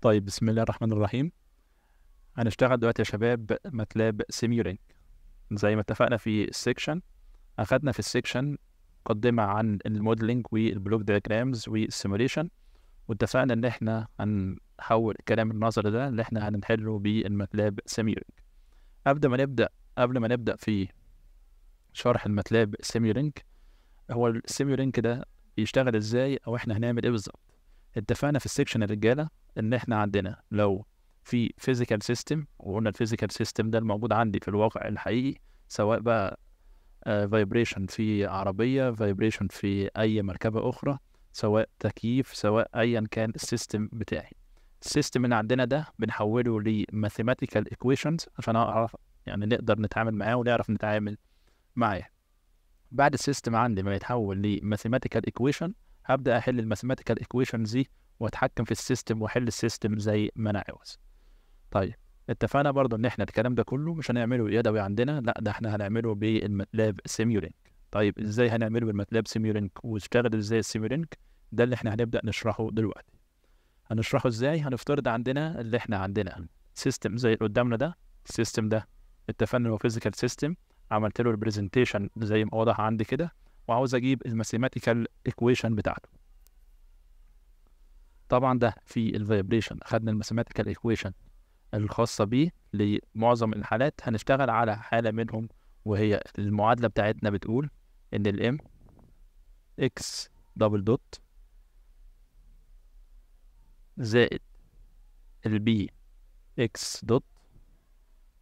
طيب بسم الله الرحمن الرحيم هنشتغل دلوقتي يا شباب ماتلاب سيميولينك زي ما اتفقنا في السكشن اخدنا في السكشن مقدمة عن الموديلنج والبلوك دياجرامز والسيموليشن واتفقنا ان احنا هنحول كلام النظري ده اللي احنا هنحله بالماتلاب سيميولينك قبل ما نبدا قبل ما نبدا في شرح الماتلاب سيميولينك هو السيميولينك ده بيشتغل ازاي او احنا هنعمل ايه بالظبط اتفقنا في السكشن الرجاله ان احنا عندنا لو في فيزيكال سيستم وقلنا الفيزيكال سيستم ده الموجود عندي في الواقع الحقيقي سواء بقى فايبريشن آه، في عربيه فايبريشن في اي مركبه اخرى سواء تكييف سواء ايا كان السيستم بتاعي السيستم اللي عندنا ده بنحوله لماثيماتيكال ايكويشنز عشان اعرف يعني نقدر نتعامل معاه ونعرف نتعامل معاه بعد السيستم عندي ما يتحول لماثيماتيكال ايكويشن هبدا احل الماثيماتيكال ايكويشنز دي واتحكم في السيستم واحل السيستم زي ما انا عاوز طيب اتفقنا برضو ان احنا الكلام ده كله مش هنعمله يدوي عندنا لا ده احنا هنعمله بالماتلاب سيميولينك طيب ازاي هنعمله بالماتلاب سيميولينك واشتغل ازاي السيميولينك ده اللي احنا هنبدا نشرحه دلوقتي هنشرحه ازاي هنفترض عندنا اللي احنا عندنا سيستم زي اللي قدامنا ده السيستم ده اتفقنا هو فيزيكال سيستم عملت له البرزنتيشن زي ما واضح عندي كده وعاوز اجيب الماثيماتيكال ايكويشن بتاعته طبعا ده في الفايبريشن اخدنا الماثيماتيكال ايكويشن الخاصه بيه لمعظم الحالات هنشتغل على حاله منهم وهي المعادله بتاعتنا بتقول ان الام اكس دبل دوت زائد البي اكس دوت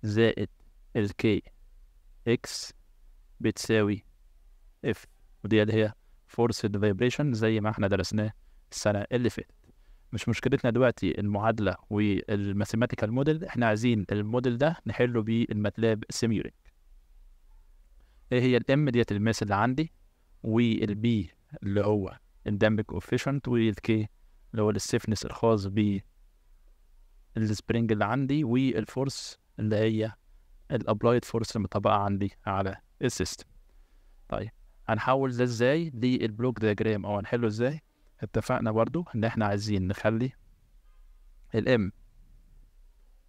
زائد الكي اكس بتساوي اف ودي اللي هي فورس فايبريشن زي ما احنا درسناه السنه اللي فاتت مش مشكلتنا دلوقتي المعادله والماثيماتيكال موديل احنا عايزين الموديل ده نحله بالماتلاب سيميولينك ايه هي الام ديت الماس اللي عندي والبي اللي هو الدامبك اوفيشنت والكي اللي هو السيفنس الخاص ب السبرينج اللي عندي والفورس اللي هي الابلايد فورس المطبقه عندي على السيستم طيب هنحول ده ازاي للبلوك دياجرام او هنحله ازاي اتفقنا برضو ان احنا عايزين نخلي الام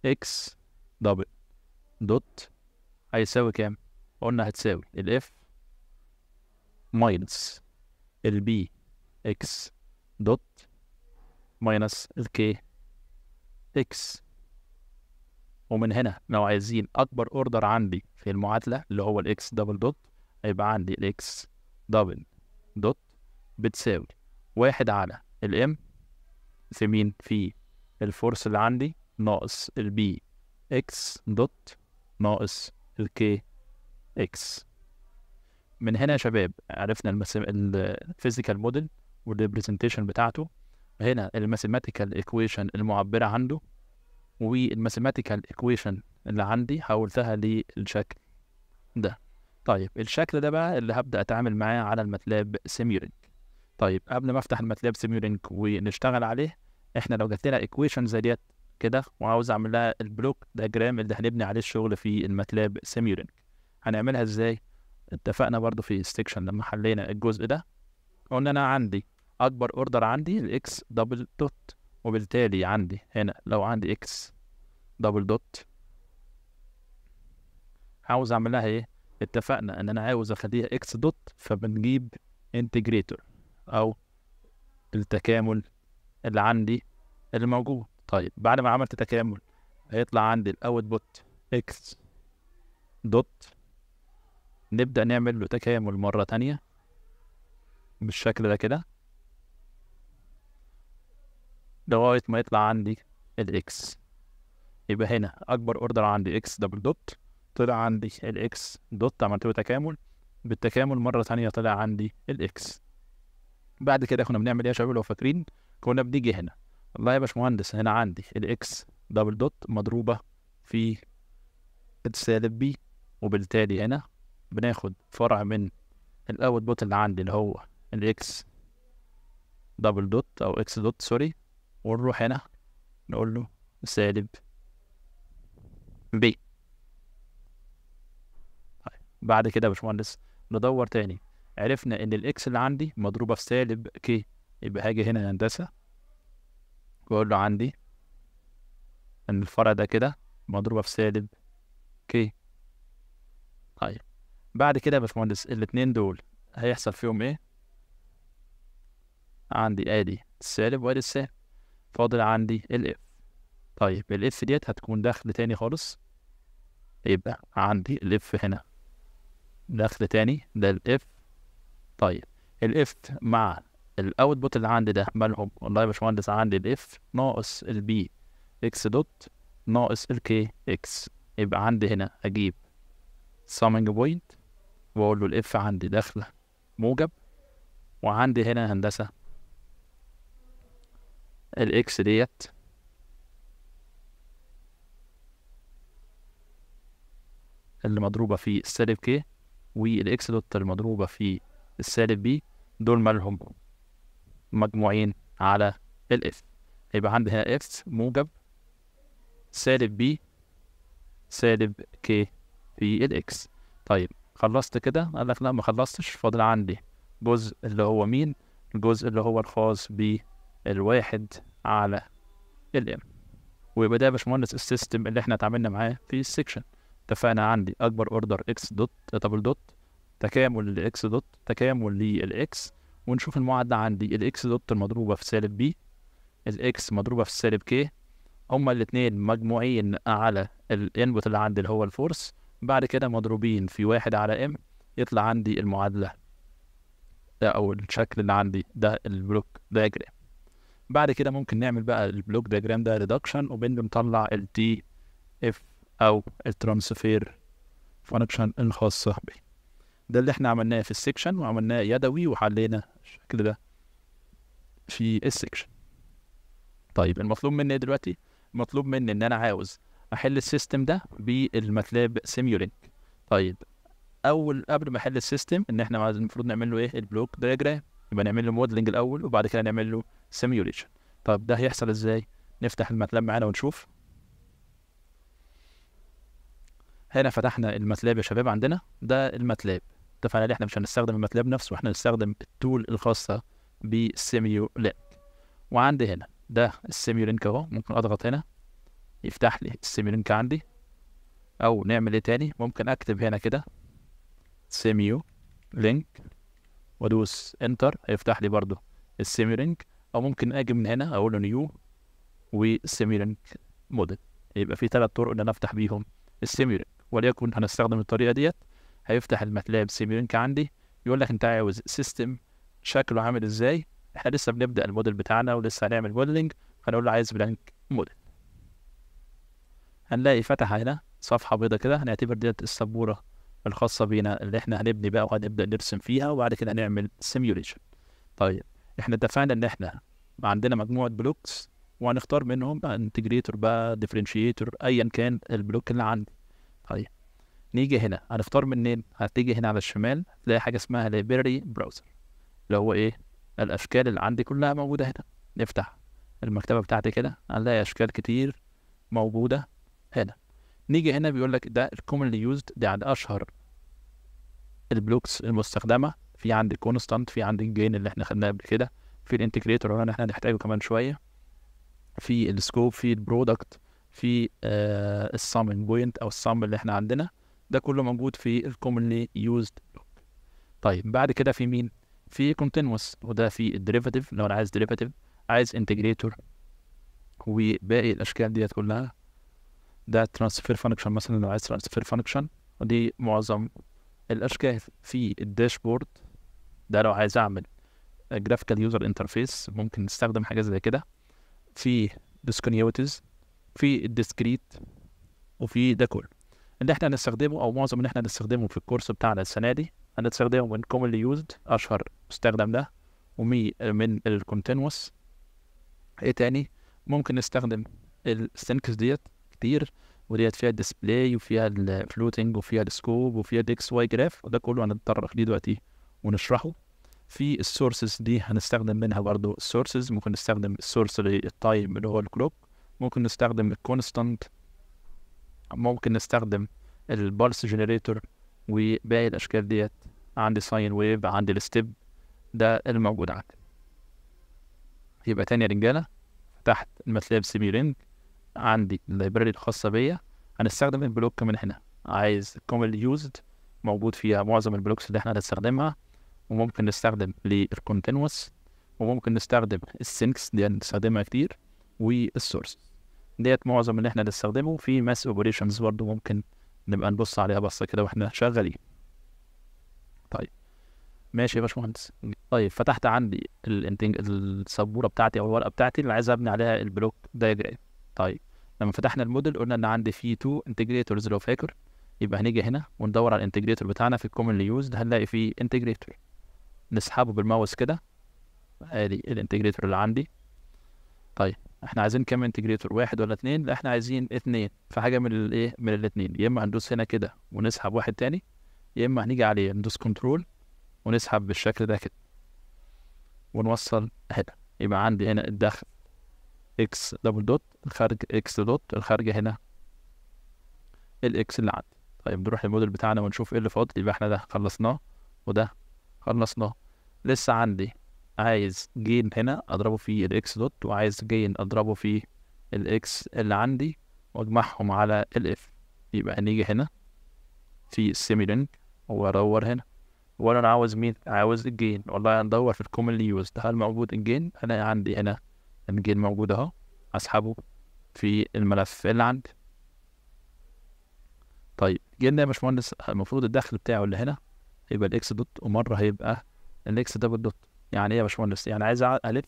اكس دبل دوت هيساوي كام قلنا هتساوي الاف ماينس البي اكس دوت ماينس الكي اكس ومن هنا لو عايزين اكبر اوردر عندي في المعادله اللي هو الاكس دبل دوت هيبقى عندي الاكس دبل دوت بتساوي واحد على الام في مين في الفورس اللي عندي ناقص البي اكس دوت ناقص الكي اكس من هنا يا شباب عرفنا الفيزيكال موديل والريبريزنتيشن بتاعته هنا الماثيماتيكال ايكويشن المعبرة عنده والماثيماتيكال ايكويشن اللي عندي حولتها للشكل ده طيب الشكل ده بقى اللي هبدأ أتعامل معاه على الماتلاب سيميريك طيب قبل ما افتح الماتلاب سيميولينك ونشتغل عليه احنا لو جات لنا ايكويشن زي ديت كده وعاوز اعمل لها البلوك دياجرام اللي هنبني عليه الشغل في الماتلاب سيميولينك هنعملها ازاي اتفقنا برضو في السكشن لما حلينا الجزء ده قلنا انا عندي اكبر اوردر عندي الاكس دبل دوت وبالتالي عندي هنا لو عندي اكس دبل دوت عاوز اعمل لها ايه اتفقنا ان انا عاوز اخليها اكس دوت فبنجيب انتجريتور او التكامل اللي عندي اللي موجود طيب بعد ما عملت تكامل هيطلع عندي الاوت بوت اكس دوت نبدأ نعمل له تكامل مرة تانية بالشكل ده كده لغاية ما يطلع عندي الاكس يبقى هنا أكبر أوردر عندي اكس دبل دوت طلع عندي الاكس دوت عملت له تكامل بالتكامل مرة تانية طلع عندي الاكس بعد كده كنا بنعمل ايه يا شباب لو فاكرين كنا بنيجي هنا والله يا باشمهندس هنا عندي الاكس دبل دوت مضروبة في السالب بي وبالتالي هنا بناخد فرع من الاوت بوت اللي عندي اللي هو الاكس دبل دوت او اكس دوت سوري ونروح هنا نقول له سالب بي طيب بعد كده يا باشمهندس ندور تاني عرفنا ان الاكس اللي عندي مضروبه في سالب كي يبقى هاجي هنا هندسه واقول له عندي ان الفرع ده كده مضروبه في سالب كي طيب بعد كده يا باشمهندس الاتنين دول هيحصل فيهم ايه عندي ادي السالب وادي السالب فاضل عندي الاف طيب الاف ديت هتكون دخل تاني خالص يبقى عندي الاف هنا دخل تاني ده الاف طيب الاف مع الاوتبوت اللي عندي ده مالهم والله يا باشمهندس عندي الاف ناقص البي اكس دوت ناقص الكي اكس يبقى عندي هنا اجيب سامنج بوينت واقول له الاف عندي داخله موجب وعندي هنا هندسه الاكس ديت اللي مضروبه في السالب كي والاكس دوت المضروبه في السالب بي دول مالهم مجموعين على الاف يبقى عندي هنا اف موجب سالب بي سالب كي في الاكس طيب خلصت كده قال لك لا ما خلصتش فاضل عندي جزء اللي هو مين الجزء اللي هو الخاص بالواحد على الام ويبقى ده يا باشمهندس السيستم اللي احنا اتعاملنا معاه في السكشن اتفقنا عندي اكبر اوردر اكس دوت دبل دوت تكامل للاكس دوت تكامل للاكس ونشوف المعادله عندي الاكس دوت المضروبه في سالب بي الاكس مضروبه في سالب كي هما الاثنين مجموعين على الانبوت اللي عندي اللي هو الفورس بعد كده مضروبين في واحد على ام يطلع عندي المعادله ده او الشكل اللي عندي ده البلوك دايجرام بعد كده ممكن نعمل بقى البلوك دايجرام ده ريدكشن وبنطلع بنطلع الدي اف او الترانسفير فانكشن الخاصه بيه ده اللي احنا عملناه في السكشن وعملناه يدوي وحلينا الشكل ده في السكشن طيب المطلوب مني ايه دلوقتي المطلوب مني ان انا عاوز احل السيستم ده بالماتلاب سيميولينك طيب اول قبل ما احل السيستم ان احنا المفروض نعمل له ايه البلوك دايجرام يبقى نعمل له موديلنج الاول وبعد كده نعمل له سيميوليشن طب ده هيحصل ازاي نفتح الماتلاب معانا ونشوف هنا فتحنا الماتلاب يا شباب عندنا ده الماتلاب متفق عليه احنا مش هنستخدم الماتلاب نفسه احنا هنستخدم التول الخاصه بالسيميو لينك وعندي هنا ده السيميو لينك اهو ممكن اضغط هنا يفتح لي السيميو لينك عندي او نعمل ايه تاني ممكن اكتب هنا كده سيميو لينك وادوس انتر هيفتح لي برضو السيميو لينك او ممكن اجي من هنا اقول له نيو وسيميو لينك موديل يبقى في ثلاث طرق ان انا افتح بيهم السيميو لينك وليكن هنستخدم الطريقه ديت هيفتح الماتلاب سيميونك عندي يقول لك انت عاوز سيستم شكله عامل ازاي احنا لسه بنبدا الموديل بتاعنا ولسه هنعمل موديلنج فنقول له عايز بلانك موديل هنلاقي فتح هنا صفحه بيضة كده هنعتبر ديت السبوره الخاصه بينا اللي احنا هنبني بقى وهنبدا نرسم فيها وبعد كده هنعمل سيميوليشن طيب احنا اتفقنا ان احنا عندنا مجموعه بلوكس وهنختار منهم انتجريتور بقى ديفرنشيتور ايا كان البلوك اللي عندي طيب نيجي هنا هنختار منين هتيجي هنا على الشمال تلاقي حاجه اسمها لايبراري براوزر اللي هو ايه الاشكال اللي عندي كلها موجوده هنا نفتح المكتبه بتاعتي كده هنلاقي اشكال كتير موجوده هنا نيجي هنا بيقول لك ده الكومنلي يوزد دي عند اشهر البلوكس المستخدمه في عندي كونستانت في عندي الجين اللي احنا خدناه قبل كده في الانتجريتور اللي احنا هنحتاجه كمان شويه في السكوب في البرودكت في آه، السامن بوينت او السام اللي احنا عندنا ده كله موجود في الكومنلي يوزد لوك طيب بعد كده في مين في كونتينوس وده في الديريفاتيف لو انا عايز ديريفاتيف عايز انتجريتور وباقي الاشكال ديت كلها ده ترانسفير فانكشن مثلا لو عايز ترانسفير فانكشن ودي معظم الاشكال في الداشبورد ده لو عايز اعمل جرافيكال يوزر انترفيس ممكن نستخدم حاجه زي كده في ديسكونيوتيز في الديسكريت وفي ده كله اللي احنا هنستخدمه او معظم اللي احنا هنستخدمه في الكورس بتاعنا السنه دي هنستخدمه من commonly يوزد اشهر مستخدم ده ومي من الكونتينوس ايه تاني ممكن نستخدم السينكس ديت كتير وديت فيها الديسبلاي وفيها الفلوتنج وفيها السكوب وفيها الاكس واي جراف وده كله هنتطرق ليه دلوقتي ونشرحه في السورسز دي هنستخدم منها برضو السورسز ممكن نستخدم السورس للتايم اللي هو الكلوك ممكن نستخدم الكونستانت ممكن نستخدم البلس جنريتور وباقي الاشكال ديت عندي ساين ويف عندي الستيب ده الموجود عندي يبقى تاني يا رجاله فتحت الماتلاب سيمي رينج عندي اللايبراري الخاصه بيا هنستخدم البلوك من هنا عايز كومل يوزد موجود فيها معظم البلوكس اللي احنا هنستخدمها وممكن نستخدم للكونتينوس وممكن نستخدم السينكس دي هنستخدمها كتير والسورس ديت معظم اللي احنا بنستخدمه في ماس اوبريشنز برضو ممكن نبقى نبص عليها بصه كده واحنا شغالين طيب ماشي يا باشمهندس طيب فتحت عندي السبوره بتاعتي او الورقه بتاعتي اللي عايز ابني عليها البلوك دايجرام طيب لما فتحنا الموديل قلنا ان عندي في تو انتجريتورز لو فاكر يبقى هنيجي هنا وندور على الانتجريتور بتاعنا في الكومنلي يوزد هنلاقي فيه انتجريتور نسحبه بالماوس كده ادي الانتجريتور اللي عندي طيب احنا عايزين كام انتجريتور واحد ولا اتنين لا احنا عايزين اتنين فحاجه من الايه من الاتنين يا اما هندوس هنا كده ونسحب واحد تاني يا اما هنيجي عليه ندوس كنترول ونسحب بالشكل ده كده ونوصل هنا يبقى عندي هنا الدخل اكس دبل دوت الخارج اكس دوت الخارجه هنا الاكس اللي عندي طيب نروح للموديل بتاعنا ونشوف ايه اللي فاضل يبقى احنا ده خلصناه وده خلصناه لسه عندي عايز جين هنا اضربه في الاكس دوت وعايز جين اضربه في الاكس اللي عندي واجمعهم على الاف يبقى هنيجي هنا في السيميلينج وادور هنا وانا انا عاوز مين عاوز الجين والله هندور في الكومنلي يوزد هل موجود الجين انا عندي هنا الجين موجود اهو اسحبه في الملف اللي عندي طيب جينا يا باشمهندس المفروض الدخل بتاعه اللي هنا هيبقى الاكس دوت ومره هيبقى الاكس دبل دوت يعني ايه يا باشمهندس يعني عايز الف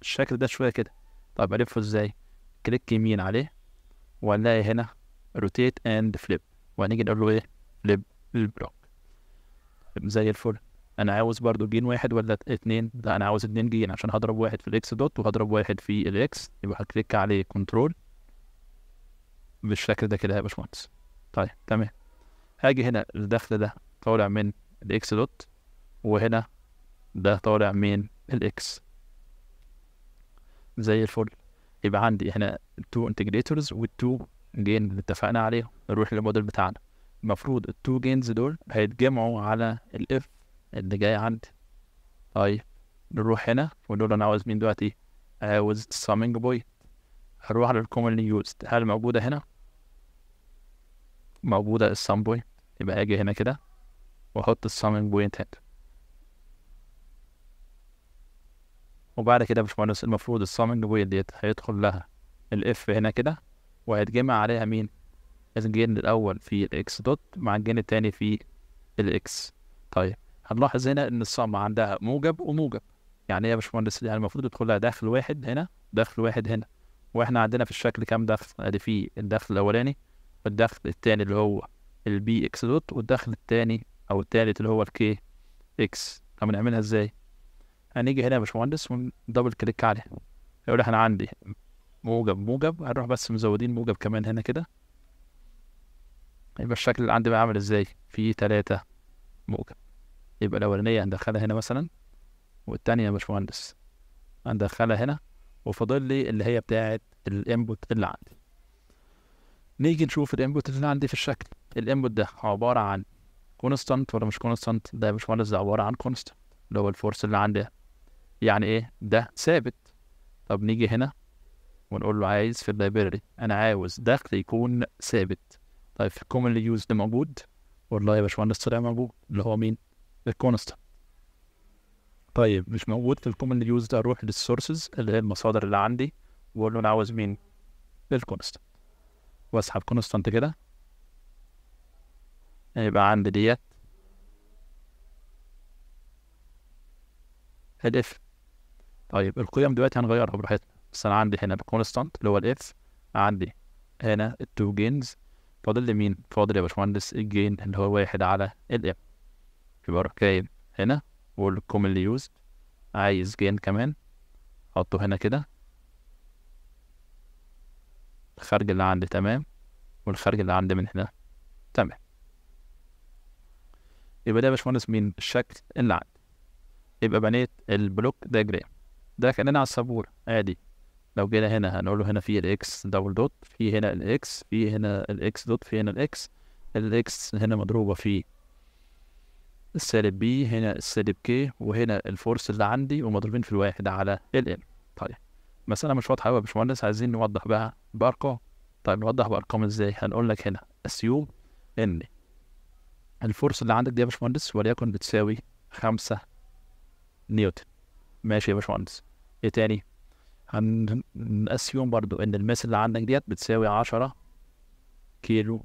الشكل ده شويه كده طب الفه ازاي كليك يمين عليه وهنلاقي هنا روتيت اند فليب وهنيجي نقول له ايه فليب البلوك طيب زي الفل انا عاوز برضو جين واحد ولا اتنين لا انا عاوز اتنين جين عشان هضرب واحد في الاكس دوت وهضرب واحد في الاكس يبقى هكليك عليه كنترول بالشكل ده كده يا باشمهندس طيب تمام هاجي هنا الدخل ده طالع من الاكس دوت وهنا ده طالع من الاكس زي الفل يبقى عندي هنا التو انتجريتورز والتو جين اللي اتفقنا عليهم نروح للموديل بتاعنا المفروض التو جينز دول هيتجمعوا على الاف اللي جاي عندي طيب نروح هنا ونقول انا عاوز مين دلوقتي عاوز سامينج بوي هروح على الكومنلي يوزد هل موجودة هنا موجودة السام بوينت يبقى اجي هنا كده واحط السامينج بوينت هنا وبعد كده يا باشمهندس المفروض الصامنج بوينت ديت هيدخل لها الاف هنا كده وهيتجمع عليها مين الجين الاول في الاكس دوت مع الجين التاني في الاكس طيب هنلاحظ هنا ان الصام عندها موجب وموجب يعني ايه يا باشمهندس يعني المفروض يدخل لها داخل واحد هنا داخل واحد هنا واحنا عندنا في الشكل كام دخل ادي في الدخل الاولاني والدخل التاني اللي هو البي اكس دوت والدخل التاني او التالت اللي هو الكي اكس طب نعملها ازاي هنيجي هنا يا باشمهندس وندبل كليك عليها يقول احنا عندي موجب موجب هنروح بس مزودين موجب كمان هنا كده يبقى الشكل اللي عندي بقى عامل ازاي في تلاتة موجب يبقى الاولانية هندخلها هنا مثلا والتانية يا باشمهندس هندخلها هنا وفاضل لي اللي هي بتاعة الانبوت اللي عندي نيجي نشوف الانبوت اللي عندي في الشكل الانبوت ده عبارة عن كونستانت ولا مش كونستانت ده يا باشمهندس ده عبارة عن كونستانت اللي هو الفورس اللي عندي يعني ايه ده ثابت طب نيجي هنا ونقول له عايز في اللايبراري انا عاوز دخل يكون ثابت طيب في الكومن يوز ده موجود والله يا باشمهندس طلع موجود اللي هو مين الكونستنت طيب مش موجود في الكومن يوز ده اروح للسورسز اللي هي المصادر اللي عندي واقول له انا عاوز مين الكونستنت واسحب كونستانت كده يبقى عندي ديت هدف طيب القيم دلوقتي هنغيرها براحتنا بس انا عندي هنا كونستانت اللي هو الاف عندي هنا التو جينز فاضل لي مين؟ فاضل يا باشمهندس الجين اللي هو واحد على الاف يبقى الركايب هنا والكومنلي يوز عايز جين كمان حطه هنا كده الخارج اللي عندي تمام والخارج اللي عندي من هنا تمام يبقى ده يا باشمهندس مين الشكل اللي عندي يبقى بنيت البلوك ديجرام ده كاننا على السبوره عادي لو جينا هنا هنقول له هنا في الاكس دبل دوت في هنا الاكس في هنا الاكس دوت في هنا الاكس الاكس هنا مضروبه في السالب بي هنا السالب كي وهنا الفورس اللي عندي ومضروبين في الواحد على ال ام طيب مسألة مش واضحة قوي يا باشمهندس عايزين نوضح بقى بأرقام طيب نوضح بأرقام ازاي هنقول لك هنا اسيوم ان الفورس اللي عندك دي يا باشمهندس وليكن بتساوي خمسة نيوتن ماشي يا باشمهندس ايه تاني هنقسيهم برضو ان الماس اللي عندك ديت بتساوي عشرة كيلو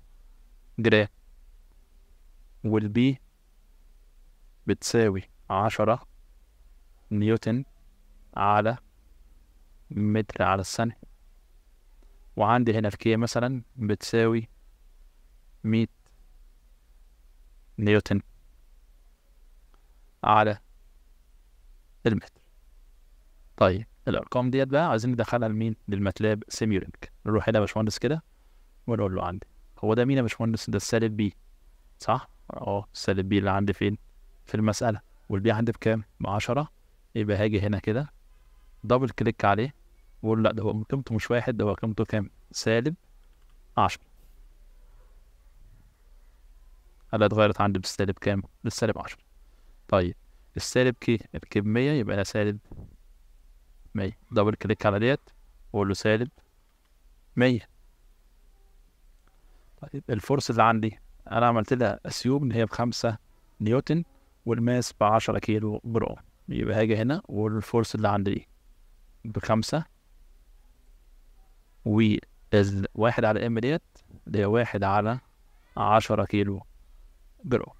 جرام والبي بتساوي عشرة نيوتن على متر على السنة وعندي هنا كي مثلا بتساوي مية نيوتن على المتر طيب الارقام ديت بقى عايزين ندخلها لمين للماتلاب سيميولينك نروح هنا يا باشمهندس كده ونقول له عندي هو ده مين يا باشمهندس ده السالب بي صح اه السالب بي اللي عندي فين في المساله والبي عندي بكام ب 10 يبقى هاجي هنا كده دبل كليك عليه واقول لا ده هو قيمته مش واحد ده هو قيمته كام سالب 10 هلا اتغيرت عندي بالسالب كام بالسالب 10 طيب السالب كي الكميه يبقى انا سالب 100 دبل كليك على ديت واقول له سالب 100 طيب الفورس اللي عندي انا عملت لها اسيوم ان هي بخمسة نيوتن والماس بعشرة كيلو برقم يبقى هاجي هنا وقول الفورس اللي عندي دي بخمسة والواحد على ام ديت اللي هي واحد على عشرة كيلو جرام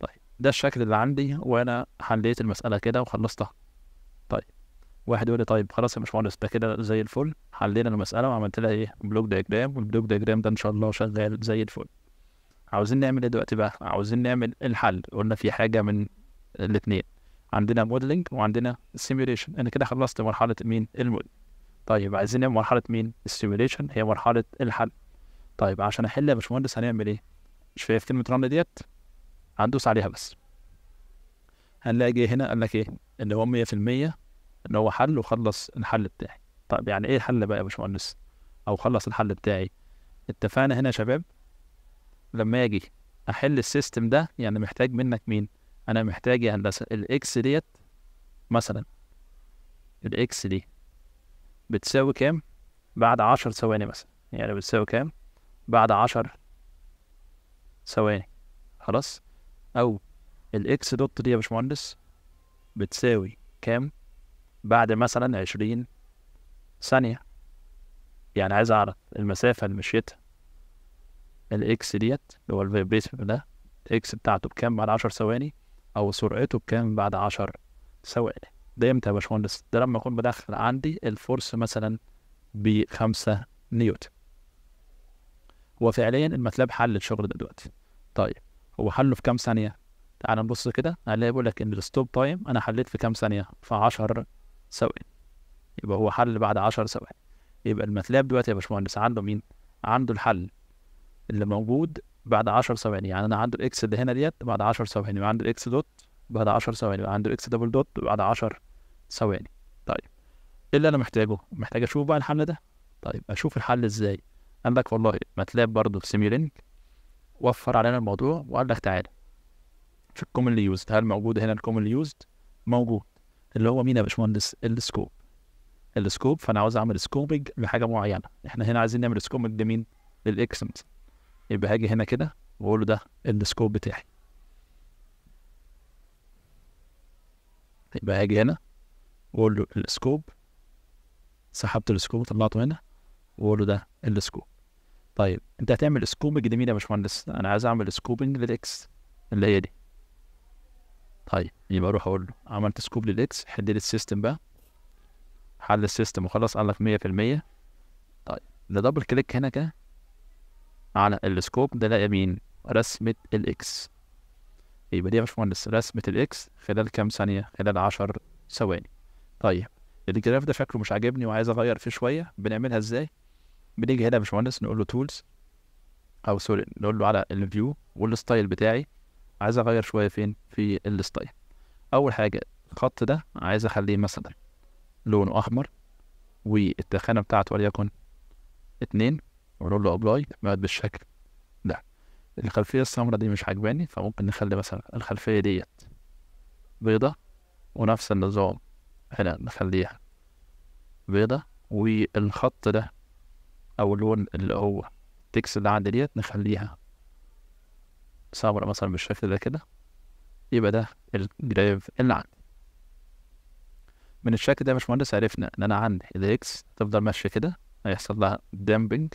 طيب ده الشكل اللي عندي وانا حليت المسألة كده وخلصتها طيب واحد يقول لي طيب خلاص يا باشمهندس ده كده زي الفل حلينا المساله وعملت لها ايه بلوك دايجرام والبلوك دايجرام ده ان شاء الله شغال زي الفل عاوزين نعمل ايه دلوقتي بقى عاوزين نعمل الحل قلنا في حاجه من الاثنين عندنا موديلنج وعندنا سيميوليشن انا كده خلصت مرحله مين المود طيب عايزين نعمل مرحله مين السيميوليشن هي مرحله الحل طيب عشان احل يا باشمهندس هنعمل ايه شايف كلمه رن ديت هندوس عليها بس هنلاقي إيه هنا قال لك ايه اللي هو 100% ان هو حل وخلص الحل بتاعي طب يعني ايه الحل بقى يا باشمهندس او خلص الحل بتاعي اتفقنا هنا يا شباب لما اجي احل السيستم ده يعني محتاج منك مين انا محتاج يا هندسه الاكس ديت مثلا الاكس دي بتساوي كام بعد عشر ثواني مثلا يعني بتساوي كام بعد عشر ثواني خلاص او الاكس دوت دي يا باشمهندس بتساوي كام بعد مثلا عشرين ثانية يعني عايز أعرف المسافة اللي مشيتها الإكس ديت اللي هو الفيبريشن ده الإكس بتاعته بكام بعد عشر ثواني أو سرعته بكام بعد عشر ثواني ده إمتى يا باشمهندس؟ ده لما أكون بدخل عندي الفورس مثلا بخمسة نيوتن وفعليا الماتلاب حل الشغل ده دلوقتي طيب هو حله في كام ثانية؟ تعال نبص كده هنلاقي بيقول لك ان الستوب تايم انا حليت في كام ثانية؟ في 10 ثواني يبقى هو حل بعد 10 ثواني يبقى الماتلاب دلوقتي يا باشمهندس عنده مين؟ عنده الحل اللي موجود بعد 10 ثواني يعني انا عنده الاكس اللي هنا ديت بعد 10 ثواني وعنده الاكس دوت بعد 10 ثواني وعنده الاكس دبل دوت بعد 10 ثواني طيب ايه اللي انا محتاجه؟ محتاج اشوف بقى الحل ده طيب اشوف الحل ازاي؟ قال لك والله ماتلاب برضه سيميولينك وفر علينا الموضوع وقال لك تعالى في الكومنلي يوزد هل موجود هنا الكومنلي يوزد؟ موجود اللي هو مين يا باشمهندس السكوب السكوب فانا عاوز اعمل سكوبنج لحاجه معينه احنا هنا عايزين نعمل سكوبنج لمين للاكس مثلا يبقى هاجي هنا كده واقول له ده السكوب بتاعي يبقى هاجي هنا واقول له السكوب سحبت السكوب وطلعته هنا واقول له ده السكوب طيب انت هتعمل سكوبنج لمين يا باشمهندس انا عايز اعمل سكوبنج للاكس اللي هي دي طيب يبقى اروح اقول له عملت سكوب للاكس حل لي السيستم بقى حل السيستم وخلاص قال لك 100% طيب ندبل كليك هنا كده على السكوب ده لقى مين رسمة الاكس يبقى دي يا باشمهندس رسمة الاكس خلال كام ثانية خلال 10 ثواني طيب الجراف ده شكله مش عاجبني وعايز اغير فيه شوية بنعملها ازاي بنيجي هنا يا باشمهندس نقول له تولز او سوري نقول له على الفيو والستايل بتاعي عايز اغير شويه فين في الستايل اول حاجه الخط ده عايز اخليه مثلا لونه احمر والتخانه بتاعته وليكن اتنين واقول له ابلاي بقت بالشكل ده الخلفيه السمراء دي مش عجباني فممكن نخلي مثلا الخلفيه ديت بيضه ونفس النظام هنا نخليها بيضه والخط ده او اللون اللي هو التكست اللي عندي ديت نخليها ثغرة مثلا بالشكل ده كده يبقى ده الجراف اللي عندي من الشكل ده يا باشمهندس عرفنا ان انا عندي الاكس تفضل ماشية كده هيحصل لها دامبنج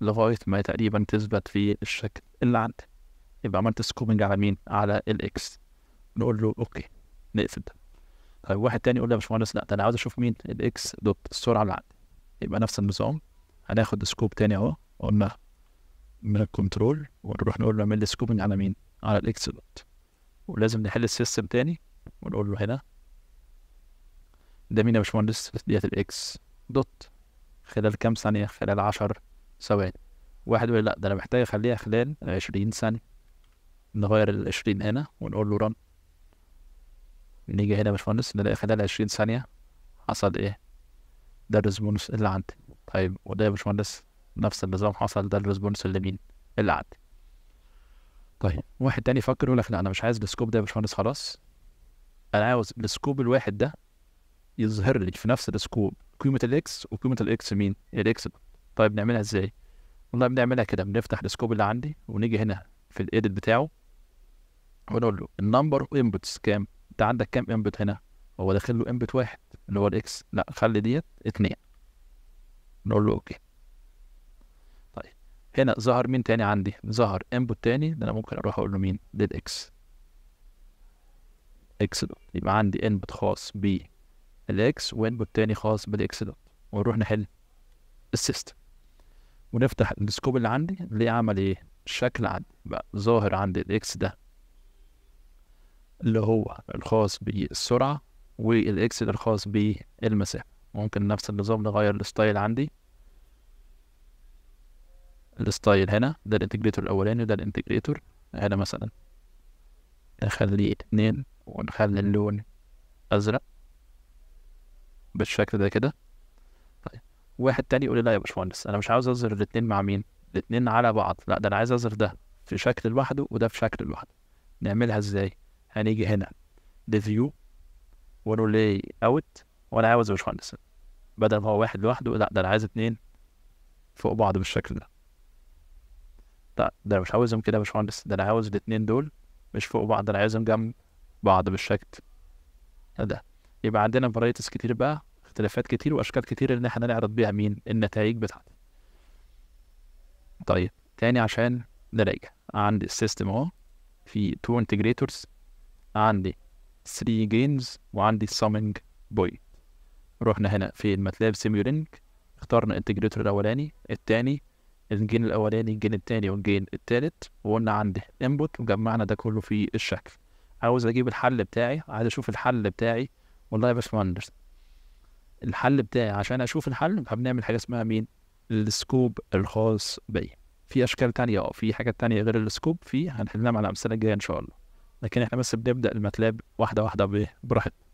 لغاية ما تقريبا تثبت في الشكل اللي عندي يبقى عملت سكوبنج على مين؟ على الاكس نقول له اوكي نقفل ده طيب واحد تاني يقول لي يا باشمهندس لا ده انا عاوز اشوف مين الاكس دوت السرعة اللي عندي يبقى نفس النظام هناخد سكوب تاني اهو قلنا من الكنترول ونروح نقول له اعمل لي سكوبنج على مين؟ على الاكس دوت ولازم نحل السيستم تاني ونقول له هنا ده مين يا باشمهندس؟ ديت الاكس دوت خلال كام ثانية؟ خلال عشر ثواني واحد يقول لا ده انا محتاج اخليها خلال عشرين ثانية نغير ال 20 هنا ونقول له رن نيجي هنا يا باشمهندس نلاقي خلال عشرين ثانية حصل ايه؟ ده الريسبونس اللي عندي طيب وده يا باشمهندس نفس النظام حصل ده الريسبونس اللي مين اللي عدى طيب واحد تاني فكر يقول لك لا انا مش عايز السكوب ده يا باشمهندس خلاص انا عاوز السكوب الواحد ده يظهر لي في نفس السكوب قيمه الاكس وقيمه الاكس مين الاكس طيب نعملها ازاي والله بنعملها كده بنفتح السكوب اللي عندي ونيجي هنا في الايديت بتاعه ونقول له النمبر اوف انبوتس كام انت عندك كام انبوت هنا هو داخل له انبوت واحد اللي هو الاكس لا خلي ديت اتنين نقول له اوكي هنا ظهر مين تاني عندي ظهر انبوت تاني ده انا ممكن اروح اقول له مين ديد اكس اكس دوت يبقى عندي انبوت خاص بالاكس وانبوت تاني خاص بالاكس دوت ونروح نحل السيستم ونفتح السكوب اللي عندي ليه عمل ايه الشكل عندي بقى ظاهر عندي الاكس ده اللي هو الخاص بالسرعة والاكس ده الخاص بالمسافة ممكن نفس النظام نغير الستايل عندي الستايل هنا ده الانتجريتور الاولاني وده الانتجريتور هنا مثلا نخليه اتنين ونخلي اللون ازرق بالشكل ده كده طيب واحد تاني يقول لي لا يا باشمهندس انا مش عاوز اظهر الاتنين مع مين الاتنين على بعض لا ده انا عايز اظهر ده في شكل لوحده وده في شكل لوحده نعملها ازاي هنيجي هنا ديفيو ونقول لي اوت وانا عاوز يا باشمهندس بدل ما هو واحد لوحده لا ده انا عايز اتنين فوق بعض بالشكل ده لا طيب، ده مش عاوزهم كده يا باشمهندس ده انا عاوز الاتنين دول مش فوق بعض انا عايزهم جنب بعض بالشكل ده يبقى عندنا فرايتس كتير بقى اختلافات كتير واشكال كتير ان احنا نعرض بيها مين النتائج بتاعتنا طيب تاني عشان نراجع عندي السيستم اهو في تو انتجريتورز عندي 3 جينز وعندي سامينج بوينت رحنا هنا في الماتلاب سيميولينك اخترنا الانتجريتور الاولاني الثاني الجين الاولاني الجين التاني والجين التالت وقلنا عندي انبوت وجمعنا ده كله في الشكل عاوز اجيب الحل بتاعي عايز اشوف الحل بتاعي والله يا باشمهندس الحل بتاعي عشان اشوف الحل بنعمل حاجه اسمها مين السكوب الخاص بيا في اشكال تانية اه في حاجات تانية غير السكوب في هنحلها مع الامثله الجايه ان شاء الله لكن احنا بس بنبدا الماتلاب واحده واحده براحتنا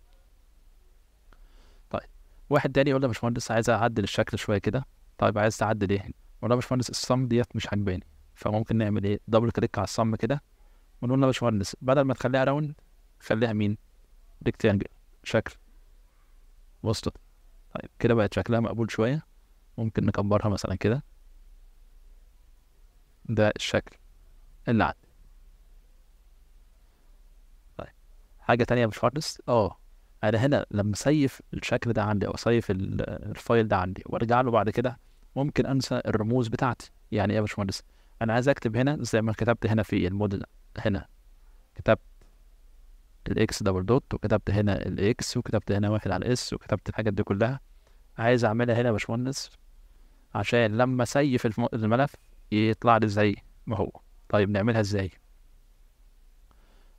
طيب واحد تاني يقول لي يا باشمهندس عايز اعدل الشكل شويه كده طيب عايز تعدل ايه والله يا باشمهندس الصم ديت مش عاجباني فممكن نعمل ايه دبل كليك على الصم كده ونقول يا باشمهندس بدل ما تخليها راوند خليها مين ريكتانجل شكل وسط طيب كده بقت شكلها مقبول شويه ممكن نكبرها مثلا كده ده الشكل اللي عندي طيب، حاجه تانية مش باشمهندس اه انا هنا لما سيف الشكل ده عندي او سيف الفايل ده عندي وارجع له بعد كده ممكن انسى الرموز بتاعتي يعني ايه يا باشمهندس انا عايز اكتب هنا زي ما كتبت هنا في الموديل هنا كتبت الاكس دبل دوت وكتبت هنا الاكس وكتبت هنا واحد على اس وكتبت الحاجات دي كلها عايز اعملها هنا يا باشمهندس عشان لما اسيف الملف يطلع لي زي ما هو طيب نعملها ازاي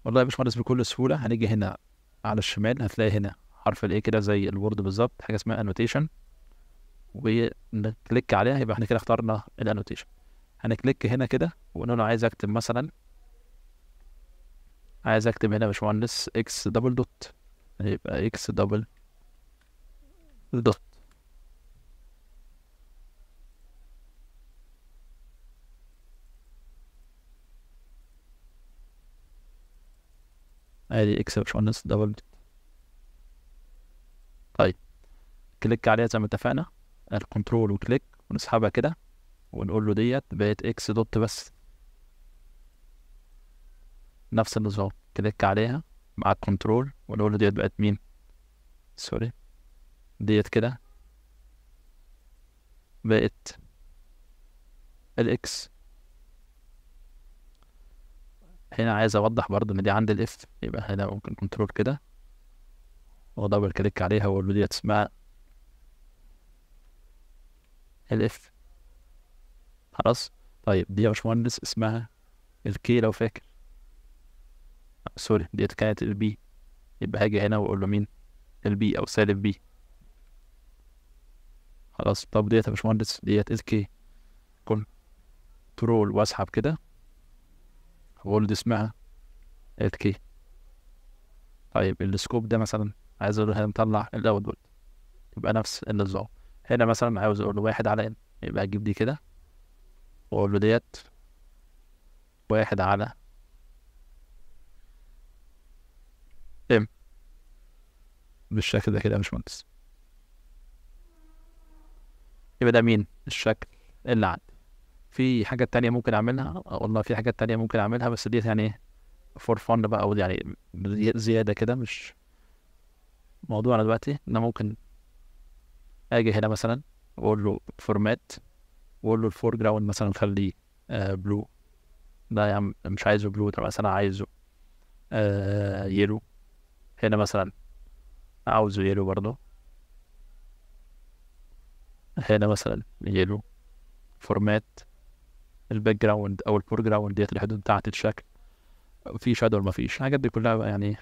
والله يا باشمهندس بكل سهوله هنيجي هنا على الشمال هتلاقي هنا حرف الايه كده زي الوورد بالظبط حاجه اسمها انوتيشن ونكليك عليها يبقى احنا كده اخترنا الانوتيشن هنكليك هنا كده ونقول له عايز اكتب مثلا عايز اكتب هنا يا باشمهندس اكس دبل دوت يبقى اكس دبل دوت ادي اكس يا باشمهندس دبل دوت طيب كليك عليها زي ما اتفقنا الكنترول وكليك ونسحبها كده ونقول له ديت بقت اكس دوت بس نفس النظام كليك عليها مع الكنترول ونقول له ديت بقت مين سوري ديت كده بقت الاكس هنا عايز اوضح برضه ان دي عند الاف يبقى هنا ممكن كنترول كده ودبل كليك عليها واقول له ديت اسمها الاف خلاص طيب دي يا باشمهندس اسمها الكي لو فاكر آه، سوري دي كانت البي يبقى هاجي هنا واقول له مين البي او سالب بي خلاص طب ديت يا باشمهندس ديت الكي كنترول واسحب كده واقول دي اسمها الكي طيب السكوب ده مثلا عايز اقول هنطلع الاوتبوت يبقى نفس النظام هنا مثلا عاوز اقول له واحد على ان يبقى اجيب دي كده واقول له ديت واحد على ام بالشكل ده كده يا باشمهندس يبقى ده مين الشكل اللي عندي في حاجة تانية ممكن أعملها قلنا في حاجات تانية ممكن أعملها بس ديت يعني إيه فور فن بقى أو يعني زيادة كده مش موضوعنا دلوقتي إن ممكن اجي هنا مثلا واقول له فورمات واقول له الفور جراوند مثلا خليه آه بلو لا يا عم مش عايزه بلو ده مثلا عايزه آه يلو هنا مثلا عاوزه يلو برضه هنا مثلا يلو فورمات الباك جراوند او الفور جراوند ديت الحدود بتاعت الشكل في شادو ولا مفيش الحاجات دي كلها يعني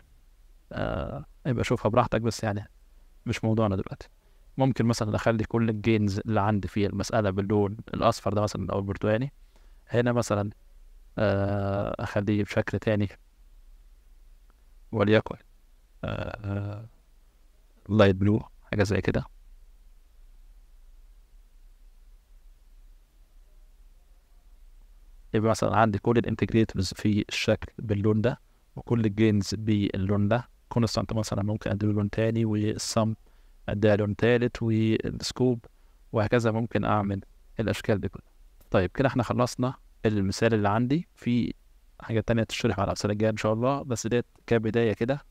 آه يبقى شوفها براحتك بس يعني مش موضوعنا دلوقتي ممكن مثلا اخلي كل الجينز اللي عندي في المساله باللون الاصفر ده مثلا او البرتقاني هنا مثلا آه، اخليه بشكل تاني وليكن لايت آه، بلو آه، حاجه زي كده يبقى مثلا عندي كل الانتجريتورز في الشكل باللون ده وكل الجينز باللون ده كونستانت مثلا ممكن اديله لون تاني والسم لون ثالث والسكوب وهكذا ممكن اعمل الاشكال دي كلها طيب كده احنا خلصنا المثال اللي عندي في حاجة تانية تشرح على الأمثلة الجاية إن شاء الله بس ديت كبداية كده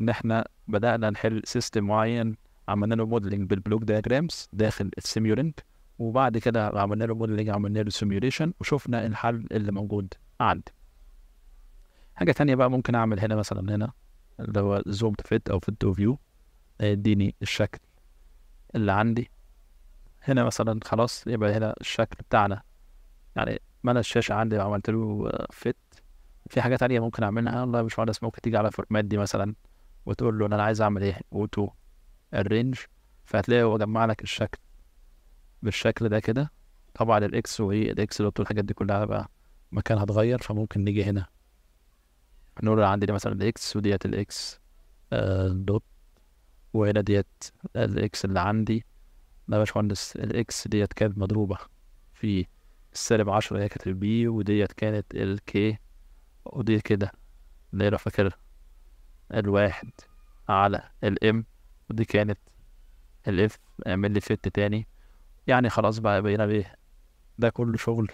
إن إحنا بدأنا نحل سيستم معين عملنا له موديلنج بالبلوك دايجرامز داخل السيميولينك وبعد كده عملنا له موديلنج عملنا له سيميوليشن وشفنا الحل اللي موجود عندي حاجة تانية بقى ممكن أعمل هنا مثلا هنا اللي هو زوم فيت أو فيت تو فيو يديني آه، الشكل اللي عندي هنا مثلا خلاص يبقى هنا الشكل بتاعنا يعني انا الشاشة عندي عملت له فيت آه، في حاجات تانية ممكن أعملها والله يا باشمهندس ممكن تيجي على فورمات دي مثلا وتقول له إن أنا عايز أعمل إيه أوتو الرينج فهتلاقي هو جمع لك الشكل بالشكل ده كده طبعا الإكس وإيه e، الإكس دوت والحاجات دي كلها بقى مكانها اتغير فممكن نيجي هنا نقول عندي دي مثلا الإكس وديت الإكس آه، دوت وهنا ديت الاكس اللي عندي لا يا باشمهندس الاكس ديت كانت مضروبة في السالب عشرة هي كانت البي وديت كانت الكي ودي كده اللي هي فاكر الواحد على الام ودي كانت الاف اعمل لي فت تاني يعني خلاص بقى بقينا بيه ده كله شغل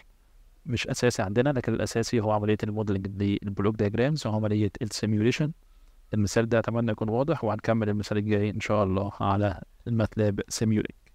مش اساسي عندنا لكن الاساسي هو عمليه الموديلنج للبلوك دياجرامز وعمليه السيميوليشن المثال ده اتمنى يكون واضح وهنكمل المثال الجاي ان شاء الله على الماتلاب سيميوليك